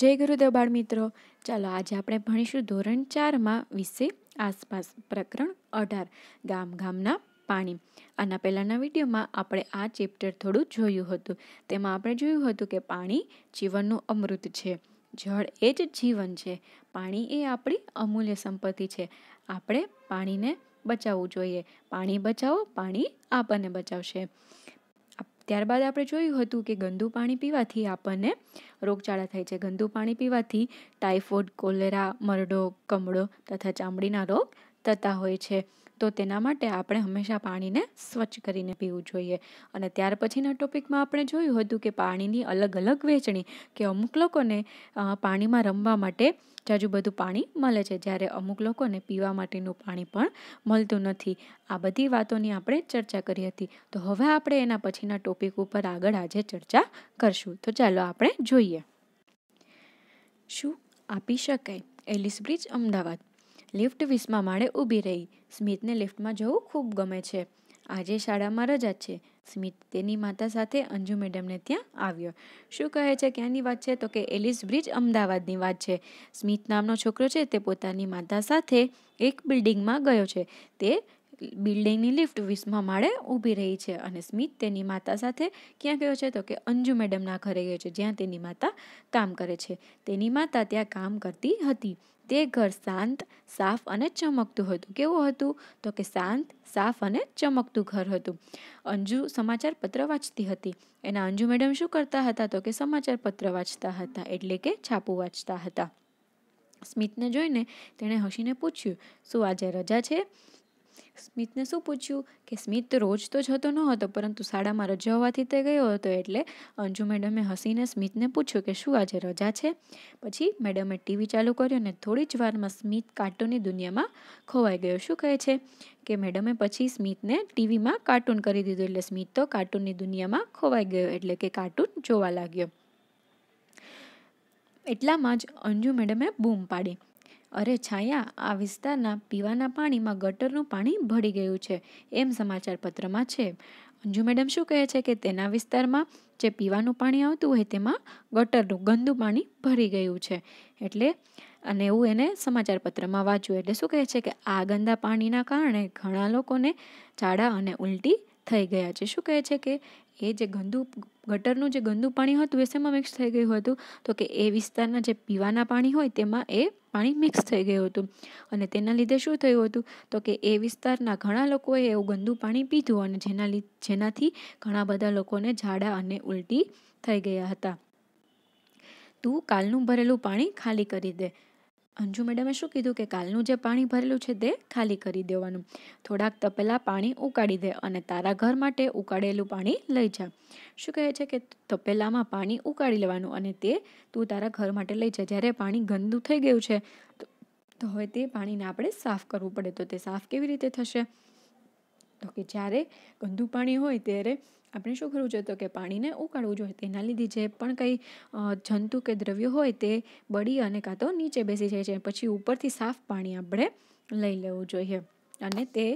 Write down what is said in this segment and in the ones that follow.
જય ગુરુદેવ બાળ મિત્રો ચાલો આજે આપણે ભણીશું ધોરણ ચારમાં વિશે આસપાસ પ્રકરણ અઢાર ગામ ગામના પાણી આના પહેલાંના વિડીયોમાં આપણે આ ચેપ્ટર થોડું જોયું હતું તેમાં આપણે જોયું હતું કે પાણી જીવનનું અમૃત છે જળ એ જ જીવન છે પાણી એ આપણી અમૂલ્ય સંપત્તિ છે આપણે પાણીને બચાવવું જોઈએ પાણી બચાવો પાણી આપણને બચાવશે ત્યારબાદ આપણે જોયું હતું કે ગંદુ પાણી પીવાથી આપણને રોગચાળા થાય છે ગંદુ પાણી પીવાથી ટાઇફોઇડ કોલેરા મરડો કમળો તથા ચામડીના રોગ થતા હોય છે તો તેના માટે આપણે હંમેશા પાણીને સ્વચ્છ કરીને પીવું જોઈએ અને ત્યાર પછીના ટોપિકમાં આપણે જોયું હતું કે પાણીની અલગ અલગ વહેંચણી કે અમુક લોકોને પાણીમાં રમવા માટે જાજુ બધું પાણી મળે છે જ્યારે અમુક લોકોને પીવા માટેનું પાણી પણ મળતું નથી આ બધી વાતોની આપણે ચર્ચા કરી હતી તો હવે આપણે એના પછીના ટોપિક ઉપર આગળ આજે ચર્ચા કરશું તો ચાલો આપણે જોઈએ શું આપી શકાય એલિસ બ્રિજ અમદાવાદ લિફ્ટ વીસમાં માળે ઊભી રહી સ્મિથને લિફ્ટમાં જવું ખૂબ ગમે છે આજે શાળામાં રજા છે સ્મિત તેની માતા સાથે અંજુ મેડમને ત્યાં આવ્યો શું કહે છે ક્યાંની વાત છે તો કે એલિસ બ્રિજ અમદાવાદની વાત છે સ્મિત નામનો છોકરો છે તે પોતાની માતા સાથે એક બિલ્ડિંગમાં ગયો છે તે બિલ્ડિંગની લિફ્ટ વીસમા માળે ઊભી રહી છે અને સ્મિત તેની માતા સાથે ક્યાં ગયો છે તો કે અંજુ મેડમના ઘરે ગયો છે જ્યાં તેની માતા કામ કરે છે તેની માતા ત્યાં કામ કરતી હતી તે ઘર શાંત સાફ અને ચમકતું હતું કેવું હતું તો કે શાંત સાફ અને ચમકતું ઘર હતું અંજુ સમાચાર પત્ર વાંચતી હતી એના અંજુ મેડમ શું કરતા હતા તો કે સમાચાર પત્ર વાંચતા હતા એટલે કે છાપું વાંચતા હતા સ્મિતને જોઈને તેણે હસીને પૂછ્યું શું આજે રજા છે સ્મિતને શું પૂછ્યું કે સ્મિત રોજ તો જતો ન હતો પરંતુ શાળામાં રજા હોવાથી તે ગયો હતો એટલે અંજુ મેડમે હસીને સ્મિતને પૂછ્યું કે શું આજે રજા છે પછી મેડમે ટીવી ચાલુ કર્યો અને થોડી જ વારમાં સ્મિત કાર્ટૂનની દુનિયામાં ખોવાઈ ગયો શું કહે છે કે મેડમે પછી સ્મિતને ટીવીમાં કાર્ટૂન કરી દીધું એટલે સ્મિત તો કાર્ટૂનની દુનિયામાં ખોવાઈ ગયો એટલે કે કાર્ટૂન જોવા લાગ્યો એટલામાં જ અંજુ મેડમે બૂમ પાડી અરે છાયા આ વિસ્તારના પીવાના પાણીમાં ગટરનું પાણી ભળી ગયું છે એમ સમાચાર પત્રમાં છે અંજુ મેડમ શું કહે છે કે તેના વિસ્તારમાં જે પીવાનું પાણી આવતું હોય તેમાં ગટરનું ગંદુ પાણી ભરી ગયું છે એટલે અને એવું એને સમાચાર પત્રમાં વાંચ્યું એટલે શું કહે છે કે આ ગંદા પાણીના કારણે ઘણા લોકોને ઝાડા અને ઉલટી થઈ ગયા છે શું કહે છે કે એ જે ગંદુ ગટરનું જે ગંદુ પાણી હતું એ શેમાં મિક્સ થઈ ગયું હતું તો કે એ વિસ્તારના જે પીવાના પાણી હોય તેમાં એ પાણી મિક્સ થઈ ગયું હતું અને તેના લીધે શું થયું હતું તો કે એ વિસ્તારના ઘણા લોકોએ એવું ગંદુ પાણી પીધું અને જેના લીધે જેનાથી ઘણા બધા લોકોને ઝાડા અને ઉલટી થઈ ગયા હતા તું કાલનું ભરેલું પાણી ખાલી કરી દે અંજુ મેડમે શું કીધું કે કાલનું જે પાણી ભરેલું છે તે ખાલી કરી દેવાનું થોડાક તપેલા પાણી ઉકાળી દે અને તારા ઘર માટે ઉકાળેલું પાણી લઈ જા શું કહે છે કે તપેલામાં પાણી ઉકાળી લેવાનું અને તે તું તારા ઘર માટે લઈ જા જ્યારે પાણી ગંદુ થઈ ગયું છે તો હવે તે પાણીને આપણે સાફ કરવું પડે તો તે સાફ કેવી રીતે થશે તો કે જ્યારે ગંદુ પાણી હોય ત્યારે આપણે શું કરવું જોઈએ તો કે પાણીને ઉકાળવું જોઈએ તેના લીધે જે પણ કંઈ જંતુ કે દ્રવ્ય હોય તે બળી અને કાં તો નીચે બેસી જાય છે પછી ઉપરથી સાફ પાણી આપણે લઈ લેવું જોઈએ અને તે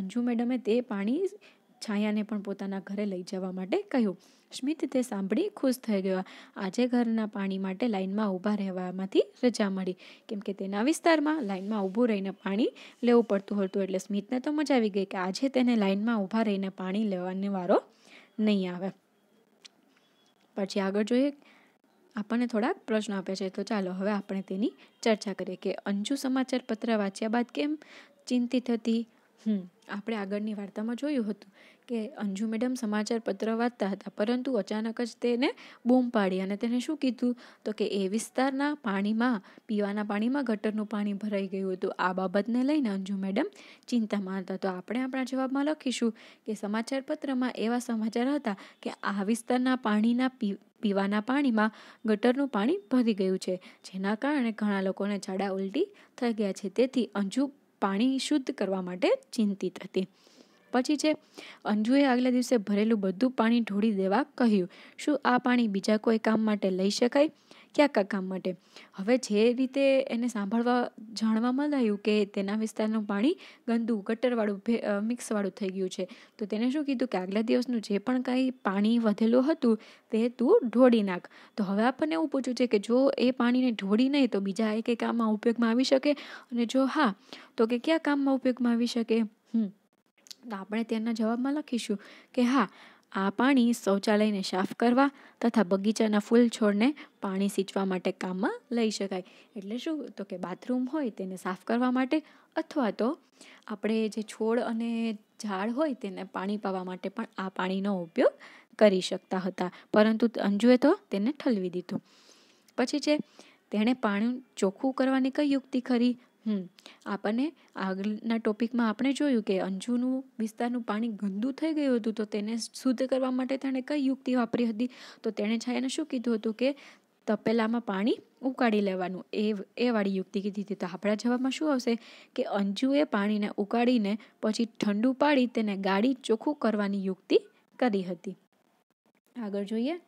અંજુ મેડમે તે પાણી છાયાને પણ પોતાના ઘરે લઈ જવા માટે કહ્યું સ્મિત તે સાંભળી ખુશ થઈ ગયો આજે ઘરના પાણી માટે લાઇનમાં ઊભા રહેવામાંથી રજા મળી કેમ કે તેના વિસ્તારમાં લાઇનમાં ઊભું રહીને પાણી લેવું પડતું હતું એટલે સ્મિતને તો મજા આવી ગઈ કે આજે તેને લાઇનમાં ઊભા રહીને પાણી લેવાની વારો નહીં આવે પછી આગળ જોઈએ આપણને થોડાક પ્રશ્ન આપે છે તો ચાલો હવે આપણે તેની ચર્ચા કરીએ કે અંજુ સમાચાર પત્ર વાંચ્યા બાદ કેમ ચિંતિત હતી હમ આપણે આગળની વાર્તામાં જોયું હતું કે અંજુ મેડમ સમાચાર પત્ર વાંચતા હતા પરંતુ અચાનક જ તેને બૂમ પાડી અને તેને શું કીધું તો કે એ વિસ્તારના પાણીમાં પીવાના પાણીમાં ગટરનું પાણી ભરાઈ ગયું હતું આ બાબતને લઈને અંજુ મેડમ ચિંતામાં હતા તો આપણે આપણા જવાબમાં લખીશું કે સમાચાર પત્રમાં એવા સમાચાર હતા કે આ વિસ્તારના પાણીના પી પીવાના પાણીમાં ગટરનું પાણી ભરી ગયું છે જેના કારણે ઘણા લોકોને ઝાડા ઉલટી થઈ ગયા છે તેથી અંજુ પાણી શુદ્ધ કરવા માટે ચિંતિત હતી પછી છે અંજુએ આગલા દિવસે ભરેલું બધું પાણી ઢોળી દેવા કહ્યું શું આ પાણી બીજા કોઈ કામ માટે લઈ શકાય ક્યાંક કામ માટે હવે જે રીતે એને સાંભળવા જાણવા આવ્યું કે તેના વિસ્તારનું પાણી ગંદુ ગટરવાળું મિક્સવાળું થઈ ગયું છે તો તેને શું કીધું કે આગલા દિવસનું જે પણ કાંઈ પાણી વધેલું હતું તે તું ઢોળી નાખ તો હવે આપણને એવું પૂછ્યું છે કે જો એ પાણીને ઢોળી નહીં તો બીજા એક કામમાં ઉપયોગમાં આવી શકે અને જો હા તો કે કયા કામમાં ઉપયોગમાં આવી શકે હમ તો આપણે તેના જવાબમાં લખીશું કે હા આ પાણી શૌચાલયને સાફ કરવા તથા બગીચાના ફૂલ છોડને પાણી સિંચવા માટે કામમાં લઈ શકાય એટલે શું તો કે બાથરૂમ હોય તેને સાફ કરવા માટે અથવા તો આપણે જે છોડ અને ઝાડ હોય તેને પાણી પાવા માટે પણ આ પાણીનો ઉપયોગ કરી શકતા હતા પરંતુ અંજુએ તો તેને ઠલવી દીધું પછી છે તેણે પાણી ચોખ્ખું કરવાની કઈ યુક્તિ ખરી આપણને આગળના ટોપિકમાં આપણે જોયું કે અંજુનું વિસ્તારનું પાણી ગંદુ થઈ ગયું હતું તો તેને શુદ્ધ કરવા માટે તેણે કઈ યુક્તિ વાપરી હતી તો તેણે છાયાને શું કીધું હતું કે તપેલામાં પાણી ઉકાળી લેવાનું એ એ વાળી યુક્તિ કીધી હતી તો આપણા જવાબમાં શું આવશે કે અંજુએ પાણીને ઉકાળીને પછી ઠંડુ પાડી તેને ગાળી ચોખ્ખું કરવાની યુક્તિ કરી હતી આગળ જોઈએ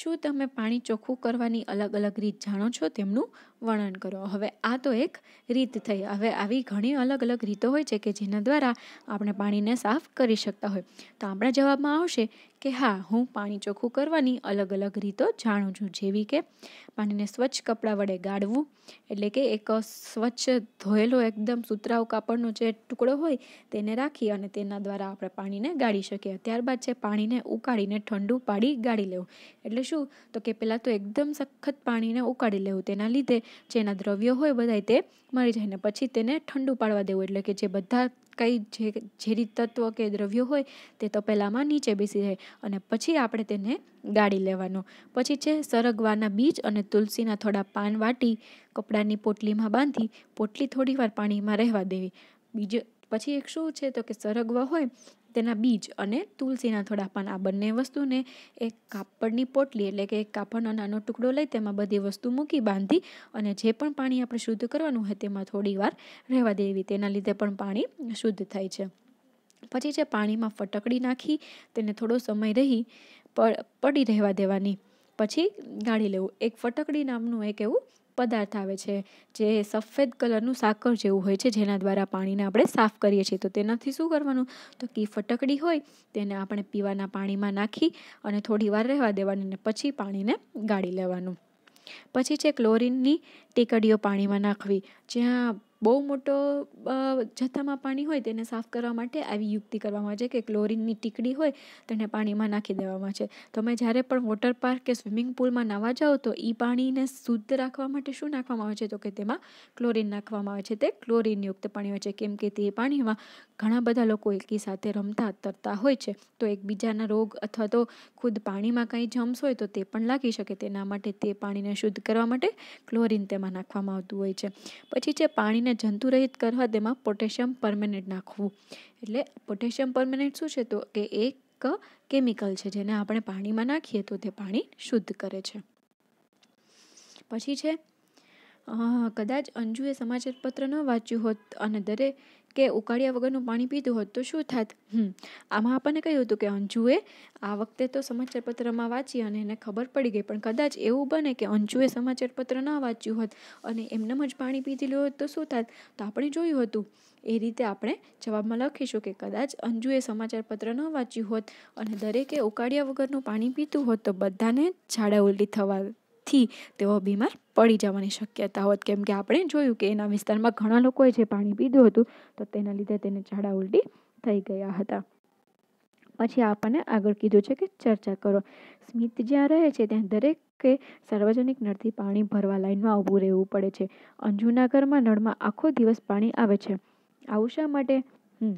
શું તમે પાણી ચોખ્ખું કરવાની અલગ અલગ રીત જાણો છો તેમનું વર્ણન કરો હવે આ તો એક રીત થઈ હવે આવી ઘણી અલગ અલગ રીતો હોય છે કે જેના દ્વારા આપણે પાણીને સાફ કરી શકતા હોય તો આપણા જવાબમાં આવશે કે હા હું પાણી ચોખ્ખું કરવાની અલગ અલગ રીતો જાણું છું જેવી કે પાણીને સ્વચ્છ કપડાં વડે ગાળવું એટલે કે એક સ્વચ્છ ધોયેલો એકદમ સુતરાઉ કાપડનો જે ટુકડો હોય તેને રાખી અને તેના દ્વારા આપણે પાણીને ગાળી શકીએ ત્યારબાદ છે પાણીને ઉકાળીને ઠંડુ પાડી ગાળી લેવું એટલે શું તો કે પહેલાં તો એકદમ સખત પાણીને ઉકાળી લેવું તેના લીધે જેના એના દ્રવ્યો હોય બધાય તે મરી જાય ને પછી તેને ઠંડુ પાડવા દેવું એટલે કે જે બધા કઈ જે ઝેરી તત્વ કે દ્રવ્યો હોય તે તપેલામાં નીચે બેસી જાય અને પછી આપણે તેને ગાળી લેવાનો પછી છે સરગવાના બીજ અને તુલસીના થોડા પાન વાટી કપડાની પોટલીમાં બાંધી પોટલી થોડીવાર પાણીમાં રહેવા દેવી બીજો પછી એક શું છે તો કે સરગવા હોય તેના બીજ અને તુલસીના થોડા પણ આ બંને વસ્તુને એક કાપડની પોટલી એટલે કે એક કાપડનો નાનો ટુકડો લઈ તેમાં બધી વસ્તુ મૂકી બાંધી અને જે પણ પાણી આપણે શુદ્ધ કરવાનું હોય તેમાં થોડી વાર રહેવા દેવી તેના લીધે પણ પાણી શુદ્ધ થાય છે પછી જે પાણીમાં ફટકડી નાખી તેને થોડો સમય રહી પડી રહેવા દેવાની પછી ગાળી લેવું એક ફટકડી નામનું એક એવું પદાર્થ આવે છે જે સફેદ કલરનું સાકર જેવું હોય છે જેના દ્વારા પાણીને આપણે સાફ કરીએ છીએ તો તેનાથી શું કરવાનું તો કી ફટકડી હોય તેને આપણે પીવાના પાણીમાં નાખી અને થોડી વાર રહેવા દેવાની અને પછી પાણીને ગાળી લેવાનું પછી છે ક્લોરિનની ટેકડીઓ પાણીમાં નાખવી જ્યાં બહુ મોટો જથ્થામાં પાણી હોય તેને સાફ કરવા માટે આવી યુક્તિ કરવામાં આવે છે કે ક્લોરીનની ટીકડી હોય તેને પાણીમાં નાખી દેવામાં છે તમે જ્યારે પણ વોટર પાર્ક કે સ્વિમિંગ પુલમાં નાવા જાઓ તો એ પાણીને શુદ્ધ રાખવા માટે શું નાખવામાં આવે છે તો કે તેમાં ક્લોરીન નાખવામાં આવે છે તે ક્લોરીનયુક્ત પાણી હોય છે કેમ કે તે પાણીમાં ઘણા બધા લોકો એકી રમતા તરતા હોય છે તો એકબીજાના રોગ અથવા તો ખુદ પાણીમાં કંઈ જમ્સ હોય તો તે પણ લાગી શકે તેના માટે તે પાણીને શુદ્ધ કરવા માટે ક્લોરીન તેમાં નાખવામાં આવતું હોય છે પછી છે પાણી એને જંતુરહિત કરવા તેમાં પોટેશિયમ પરમેનેટ નાખવું એટલે પોટેશિયમ પરમેનેટ શું છે તો કે એક કેમિકલ છે જેને આપણે પાણીમાં નાખીએ તો તે પાણી શુદ્ધ કરે છે પછી છે કદાચ અંજુએ સમાચાર પત્ર ન વાંચ્યું હોત અને દરેક કે ઉકાળ્યા વગરનું પાણી પીધું હોત તો શું થાત હમ આમાં આપણને કહ્યું હતું કે અંજુએ આ વખતે તો સમાચારપત્રમાં વાંચી અને એને ખબર પડી ગઈ પણ કદાચ એવું બને કે અંજુએ સમાચારપત્ર ન વાંચ્યું હોત અને એમનેમ જ પાણી પીધેલું હોત તો શું થાત તો આપણે જોયું હતું એ રીતે આપણે જવાબમાં લખીશું કે કદાચ અંજુએ સમાચારપત્ર ન વાંચ્યું હોત અને દરેકે ઉકાળ્યા વગરનું પાણી પીતું હોત તો બધાને ઝાડા ઉલટી થવા થી તેઓ બીમાર પડી જવાની શક્યતા હોત કેમ કે આપણે જોયું કે એના વિસ્તારમાં ઘણા લોકોએ જે પાણી પીધું હતું તો તેના લીધે તેને ઝાડા ઉલટી થઈ ગયા હતા પછી આપણને આગળ કીધું છે કે ચર્ચા કરો સ્મિત જ્યાં રહે છે ત્યાં દરેકે સાર્વજનિક નળથી પાણી ભરવા લાઈનમાં ઊભું રહેવું પડે છે અંજુના ઘરમાં નળમાં આખો દિવસ પાણી આવે છે આવું શા માટે હમ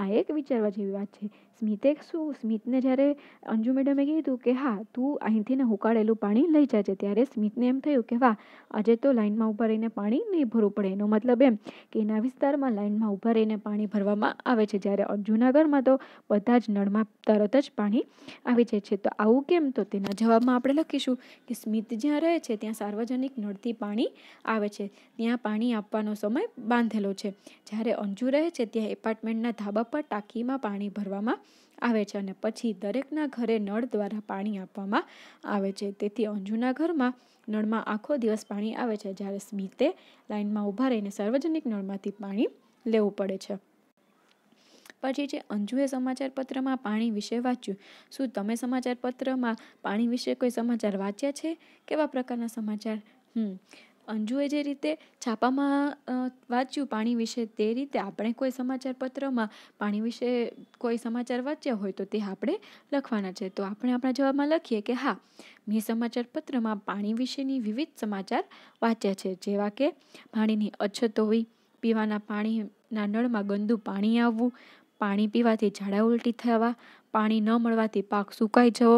આ એક વિચારવા જેવી વાત છે સ્મિતે શું સ્મિતને જ્યારે અંજુ મેડમે કીધું કે હા તું અહીંથી ને હુકાળેલું પાણી લઈ જાજે ત્યારે સ્મિતને એમ થયું કે વાહ આજે તો લાઇનમાં ઊભા રહીને પાણી નહીં ભરવું પડે એનો મતલબ એમ કે એના વિસ્તારમાં લાઇનમાં ઊભા રહીને પાણી ભરવામાં આવે છે જ્યારે અંજુના તો બધા જ નળમાં તરત જ પાણી આવી જાય છે તો આવું કેમ તો તેના જવાબમાં આપણે લખીશું કે સ્મિત જ્યાં રહે છે ત્યાં સાર્વજનિક નળથી પાણી આવે છે ત્યાં પાણી આપવાનો સમય બાંધેલો છે જ્યારે અંજુ રહે છે ત્યાં એપાર્ટમેન્ટના ધાબા પર ટાંકીમાં પાણી ભરવામાં આવે છે અને પછી દરેકના ઘરે નળ દ્વારા પાણી આપવામાં આવે છે તેથી અંજુના ઘરમાં નળમાં આખો દિવસ પાણી આવે છે જ્યારે સ્મિતે લાઇનમાં ઊભા રહીને સાર્વજનિક નળમાંથી પાણી લેવું પડે છે પછી જે અંજુએ સમાચારપત્રમાં પાણી વિશે વાંચ્યું શું તમે સમાચારપત્રમાં પાણી વિશે કોઈ સમાચાર વાંચ્યા છે કેવા પ્રકારના સમાચાર હમ અંજુએ જે રીતે છાપામાં વાંચ્યું પાણી વિશે તે રીતે આપણે કોઈ સમાચાર પત્રમાં પાણી વિશે કોઈ સમાચાર વાંચ્યા હોય તો તે આપણે લખવાના છે તો આપણે આપણા જવાબમાં લખીએ કે હા મેં સમાચાર પત્રમાં પાણી વિશેની વિવિધ સમાચાર વાંચ્યા છે જેવા કે પાણીની અછત હોવી પીવાના પાણીના નળમાં ગંદુ પાણી આવવું પાણી પીવાથી ઝાડા ઉલટી થવા પાણી ન મળવાથી પાક સુકાઈ જવો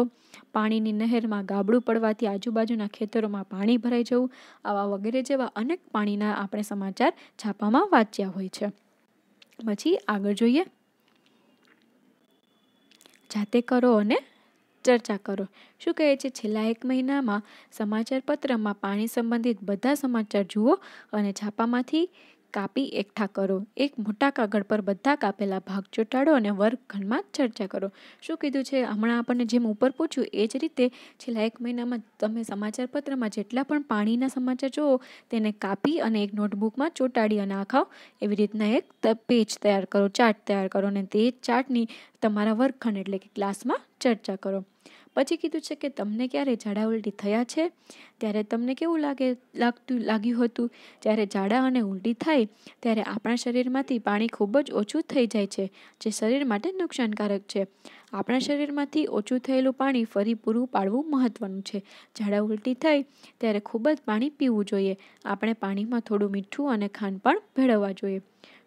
પાણીની નહેરમાં ગાબડું પડવાથી આજુબાજુના ખેતરોમાં પાણી ભરાઈ જવું આવા વગેરે જેવા અનેક પાણીના આપણે સમાચાર છાપામાં વાંચ્યા હોય છે પછી આગળ જોઈએ જાતે કરો અને ચર્ચા કરો શું કહે છે છેલ્લા એક મહિનામાં સમાચારપત્રમાં પાણી સંબંધિત બધા સમાચાર જુઓ અને છાપામાંથી કાપી એકઠા કરો એક મોટા કાગળ પર બધા કાપેલા ભાગ ચોંટાડો અને વર્ગખંડમાં ચર્ચા કરો શું કીધું છે હમણાં આપણને જેમ ઉપર પૂછ્યું એ જ રીતે છેલ્લા એક મહિનામાં તમે સમાચારપત્રમાં જેટલા પણ પાણીના સમાચાર જુઓ તેને કાપી અને એક નોટબુકમાં ચોંટાડી અને આખા એવી રીતના એક પેજ તૈયાર કરો ચાર્ટ તૈયાર કરો અને તે ચાર્ટની તમારા વર્ગખંડ એટલે કે ક્લાસમાં ચર્ચા કરો પછી કીધું છે કે તમને ક્યારે ઝાડા ઉલટી થયા છે ત્યારે તમને કેવું લાગે લાગતું લાગ્યું હતું જ્યારે ઝાડા અને ઉલટી થાય ત્યારે આપણા શરીરમાંથી પાણી ખૂબ જ ઓછું થઈ જાય છે જે શરીર માટે નુકસાનકારક છે આપણા શરીરમાંથી ઓછું થયેલું પાણી ફરી પૂરું પાડવું મહત્વનું છે ઝાડા ઉલટી થાય ત્યારે ખૂબ જ પાણી પીવું જોઈએ આપણે પાણીમાં થોડું મીઠું અને ખાંડ પણ ભેળવવા જોઈએ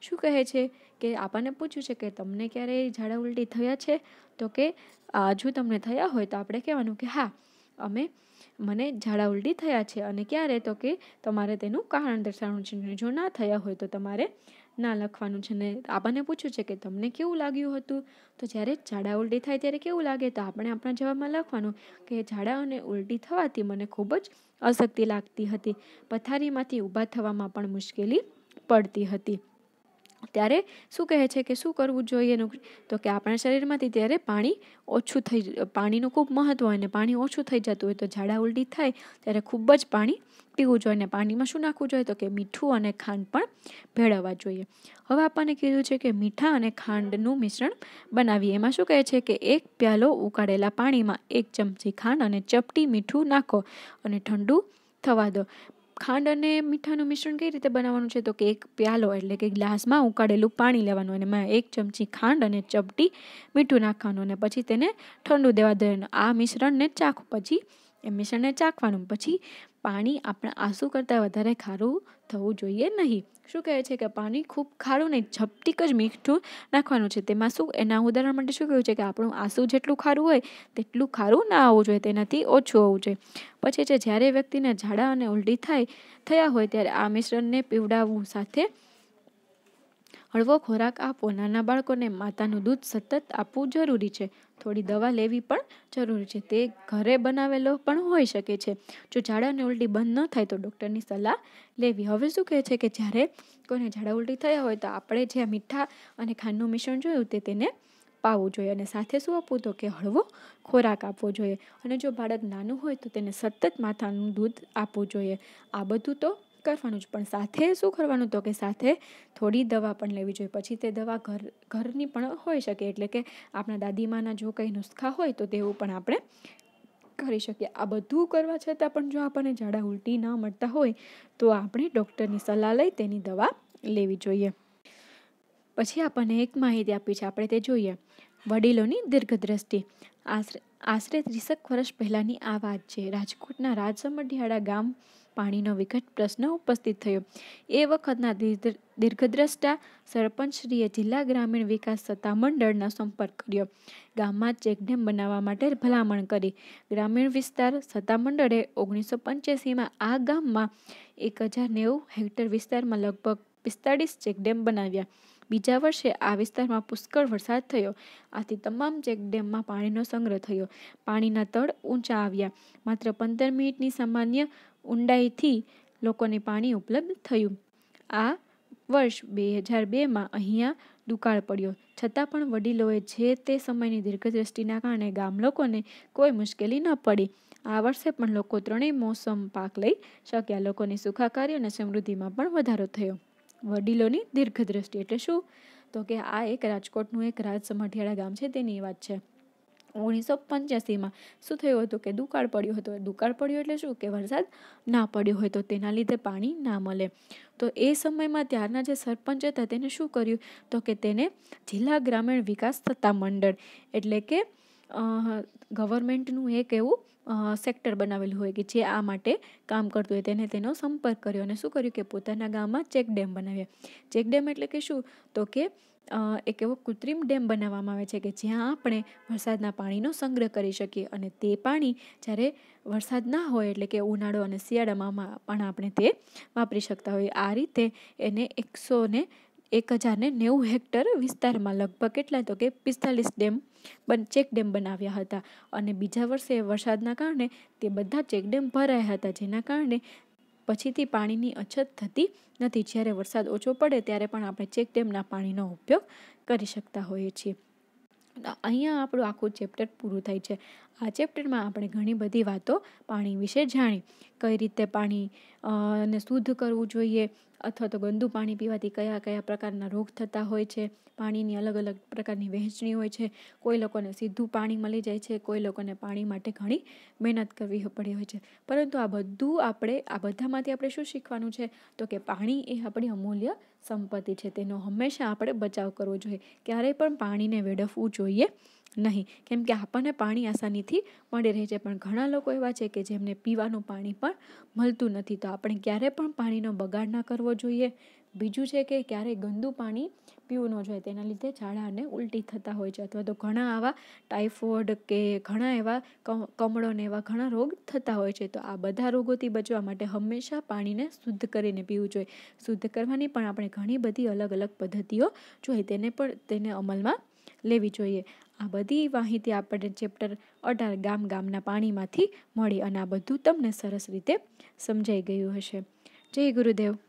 શું કહે છે કે આપણને પૂછ્યું છે કે તમને ક્યારેય ઝાડા ઉલટી થયા છે તો કે જો તમને થયા હોય તો આપણે કહેવાનું કે હા અમે મને ઝાડા ઉલટી થયા છે અને ક્યારે તો કે તમારે તેનું કારણ દર્શાવવાનું છે અને જો ના થયા હોય તો તમારે ના લખવાનું છે ને આપણને પૂછ્યું છે કે તમને કેવું લાગ્યું હતું તો જ્યારે ઝાડા ઉલટી થાય ત્યારે કેવું લાગે તો આપણે આપણા જવાબમાં લખવાનું કે ઝાડા અને ઉલટી થવાથી મને ખૂબ જ અશક્તિ લાગતી હતી પથારીમાંથી ઊભા થવામાં પણ મુશ્કેલી પડતી હતી ત્યારે શું કહે છે કે શું કરવું જોઈએ એનું તો કે આપણા શરીરમાંથી ત્યારે પાણી ઓછું થઈ પાણીનું ખૂબ મહત્ત્વ હોય અને પાણી ઓછું થઈ જતું હોય તો ઝાડા ઉલટી થાય ત્યારે ખૂબ જ પાણી પીવું જોઈએ અને પાણીમાં શું નાખવું જોઈએ તો કે મીઠું અને ખાંડ પણ ભેળવવા જોઈએ હવે આપણને કીધું છે કે મીઠા અને ખાંડનું મિશ્રણ બનાવીએ એમાં શું કહે છે કે એક પ્યાલો ઉકાળેલા પાણીમાં એક ચમચી ખાંડ અને ચપટી મીઠું નાખો અને ઠંડુ થવા દો ખાંડ અને મીઠાનું મિશ્રણ કઈ રીતે બનાવવાનું છે તો કે એક પ્યાલો એટલે કે ગ્લાસમાં ઉકાળેલું પાણી લેવાનું અને એમાં એક ચમચી ખાંડ અને ચપટી મીઠું નાખવાનું અને પછી તેને ઠંડુ દેવા દેવાનું આ મિશ્રણને ચાખ પછી એ મિશ્રણને ચાખવાનું પછી પાણી આપણા આંસુ કરતાં વધારે ખારું થવું જોઈએ નહીં શું કહે છે કે પાણી ખૂબ ખારું નહીં ઝપટીક જ મીઠું નાખવાનું છે તેમાં શું એના ઉદાહરણ માટે શું કહ્યું છે કે આપણું આંસુ જેટલું ખારું હોય તેટલું ખારું ના આવવું જોઈએ તેનાથી ઓછું હોવું જોઈએ પછી છે જ્યારે વ્યક્તિને ઝાડા અને ઉલટી થાય થયા હોય ત્યારે આ મિશ્રણને પીવડાવવું સાથે હળવો ખોરાક આપવો નાના બાળકોને માતાનું દૂધ સતત આપવું જરૂરી છે થોડી દવા લેવી પણ જરૂરી છે તે ઘરે બનાવેલો પણ હોઈ શકે છે જો ઝાડાને ઉલટી બંધ ન થાય તો ડૉક્ટરની સલાહ લેવી હવે શું કહે છે કે જ્યારે કોઈને ઝાડા ઉલટી થયા હોય તો આપણે જે મીઠા અને ખાંડનું મિશ્રણ જોયું તે તેને પાવું જોઈએ અને સાથે શું આપવું તો કે હળવો ખોરાક આપવો જોઈએ અને જો બાળક નાનું હોય તો તેને સતત માથાનું દૂધ આપવું જોઈએ આ બધું તો કરવાનું જ પણ સાથે શું કરવાનું તો કે સાથે થોડી દવા પણ લેવી જોઈએ પછી તે દવા ઘર ઘરની પણ હોઈ શકે એટલે કે આપણા દાદીમાના જો કંઈ નુસ્ખા હોય તો તેવું પણ આપણે કરી શકીએ આ બધું કરવા છતાં પણ જો આપણને ઝાડા ઉલટી ન મળતા હોય તો આપણે ડૉક્ટરની સલાહ લઈ તેની દવા લેવી જોઈએ પછી આપણને એક માહિતી આપી છે આપણે તે જોઈએ વડીલોની દીર્ઘ દીર્ઘદ્રષ્ટિ આશરે આશરે ત્રીસેક વર્ષ પહેલાંની આ વાત છે રાજકોટના રાજસમઢિયાળા ગામ પાણીનો વિકટ પ્રશ્ન ઉપસ્થિત થયો એ વખતના દીર્ઘદ્રષ્ટા સરપંચશ્રીએ જિલ્લા ગ્રામીણ વિકાસ સત્તામંડળનો સંપર્ક કર્યો ગામમાં ચેકડેમ બનાવવા માટે ભલામણ કરી ગ્રામીણ વિસ્તાર સત્તામંડળે ઓગણીસો પંચ્યાસીમાં આ ગામમાં એક હજાર નેવું હેક્ટર વિસ્તારમાં લગભગ પિસ્તાળીસ ચેકડેમ બનાવ્યા બીજા વર્ષે આ વિસ્તારમાં પુષ્કળ વરસાદ થયો આથી તમામ ચેકડેમમાં પાણીનો સંગ્રહ થયો પાણીના તળ ઊંચા આવ્યા માત્ર પંદર મિનિટની સામાન્ય ઊંડાઈથી લોકોને પાણી ઉપલબ્ધ થયું આ વર્ષ બે હજાર બેમાં અહીંયા દુકાળ પડ્યો છતાં પણ વડીલોએ જે તે સમયની દીર્ઘદ્રષ્ટિના કારણે ગામ લોકોને કોઈ મુશ્કેલી ન પડી આ વર્ષે પણ લોકો ત્રણેય મોસમ પાક લઈ શક્યા લોકોની સુખાકારી અને સમૃદ્ધિમાં પણ વધારો થયો વડીલોની દીર્ઘદ્રષ્ટિ એટલે શું તો કે આ એક રાજકોટનું એક રાજ સમઢિયાળા ગામ છે તેની વાત છે ઓગણીસો પંચ્યાસીમાં શું થયું હતું કે દુકાળ પડ્યો હતો દુકાળ પડ્યો એટલે શું કે વરસાદ ના પડ્યો હોય તો તેના લીધે પાણી ના મળે તો એ સમયમાં ત્યારના જે સરપંચ હતા તેને શું કર્યું તો કે તેને જિલ્લા ગ્રામીણ વિકાસ થતા મંડળ એટલે કે ગવર્મેન્ટનું એક એવું સેક્ટર બનાવેલું હોય કે જે આ માટે કામ કરતું હોય તેને તેનો સંપર્ક કર્યો અને શું કર્યું કે પોતાના ગામમાં ચેક ચેકડેમ બનાવ્યા ડેમ એટલે કે શું તો કે એક એવો કૃત્રિમ ડેમ બનાવવામાં આવે છે કે જ્યાં આપણે વરસાદના પાણીનો સંગ્રહ કરી શકીએ અને તે પાણી જ્યારે વરસાદ ના હોય એટલે કે ઉનાળો અને શિયાળામાં પણ આપણે તે વાપરી શકતા હોઈએ આ રીતે એને એકસો ને એક હજારને નેવું હેક્ટર વિસ્તારમાં લગભગ કેટલા તો કે પિસ્તાલીસ ડેમ બન ચેક ડેમ બનાવ્યા હતા અને બીજા વર્ષે વરસાદના કારણે તે બધા ચેક ડેમ ભરાયા હતા જેના કારણે પછીથી પાણીની અછત થતી નથી જ્યારે વરસાદ ઓછો પડે ત્યારે પણ આપણે ચેક ડેમના પાણીનો ઉપયોગ કરી શકતા હોઈએ છીએ અહીંયા આપણું આખું ચેપ્ટર પૂરું થાય છે આ ચેપ્ટરમાં આપણે ઘણી બધી વાતો પાણી વિશે જાણી કઈ રીતે પાણી ને શુદ્ધ કરવું જોઈએ અથવા તો ગંદુ પાણી પીવાથી કયા કયા પ્રકારના રોગ થતા હોય છે પાણીની અલગ અલગ પ્રકારની વહેંચણી હોય છે કોઈ લોકોને સીધું પાણી મળી જાય છે કોઈ લોકોને પાણી માટે ઘણી મહેનત કરવી પડી હોય છે પરંતુ આ બધું આપણે આ બધામાંથી આપણે શું શીખવાનું છે તો કે પાણી એ આપણી અમૂલ્ય સંપત્તિ છે તેનો હંમેશા આપણે બચાવ કરવો જોઈએ ક્યારેય પણ પાણીને વેડફવું જોઈએ નહીં કેમ કે આપણને પાણી આસાનીથી મળી રહે છે પણ ઘણા લોકો એવા છે કે જેમને પીવાનું પાણી પણ મળતું નથી તો આપણે ક્યારે પણ પાણીનો બગાડ ના કરવો જોઈએ બીજું છે કે ક્યારેય ગંદુ પાણી પીવું ન જોઈએ તેના લીધે ઝાડા અને ઉલટી થતા હોય છે અથવા તો ઘણા આવા ટાઇફોઇડ કે ઘણા એવા કમળોને એવા ઘણા રોગ થતા હોય છે તો આ બધા રોગોથી બચવા માટે હંમેશા પાણીને શુદ્ધ કરીને પીવું જોઈએ શુદ્ધ કરવાની પણ આપણે ઘણી બધી અલગ અલગ પદ્ધતિઓ જોઈ તેને પણ તેને અમલમાં લેવી જોઈએ આ બધી માહિતી આપણને ચેપ્ટર અઢાર ગામ ગામના પાણીમાંથી મળી અને આ બધું તમને સરસ રીતે સમજાઈ ગયું હશે જય ગુરુદેવ